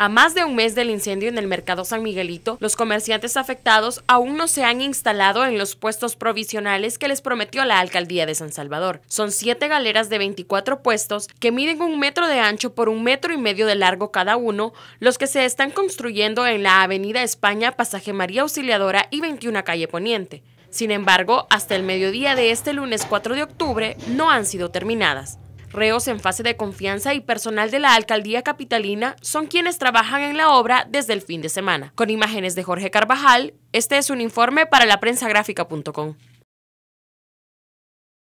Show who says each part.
Speaker 1: A más de un mes del incendio en el mercado San Miguelito, los comerciantes afectados aún no se han instalado en los puestos provisionales que les prometió la alcaldía de San Salvador. Son siete galeras de 24 puestos que miden un metro de ancho por un metro y medio de largo cada uno, los que se están construyendo en la Avenida España, Pasaje María Auxiliadora y 21 Calle Poniente. Sin embargo, hasta el mediodía de este lunes 4 de octubre no han sido terminadas. Reos en fase de confianza y personal de la alcaldía capitalina son quienes trabajan en la obra desde el fin de semana. Con imágenes de Jorge Carvajal, este es un informe para la